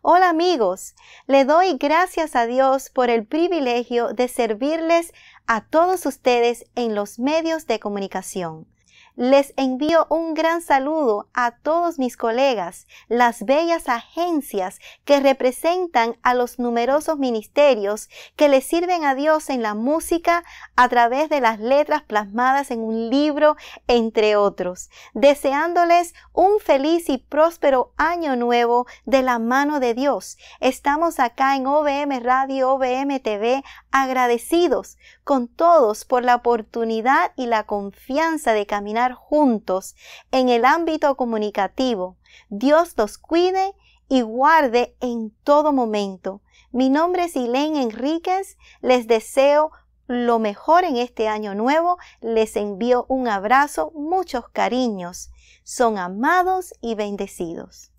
Hola amigos, le doy gracias a Dios por el privilegio de servirles a todos ustedes en los medios de comunicación. Les envío un gran saludo a todos mis colegas, las bellas agencias que representan a los numerosos ministerios que le sirven a Dios en la música a través de las letras plasmadas en un libro, entre otros, deseándoles un feliz y próspero año nuevo de la mano de Dios. Estamos acá en OBM Radio, OVM TV, agradecidos con todos por la oportunidad y la confianza de caminar juntos en el ámbito comunicativo. Dios los cuide y guarde en todo momento. Mi nombre es Ilén Enríquez, les deseo lo mejor en este año nuevo, les envío un abrazo, muchos cariños, son amados y bendecidos.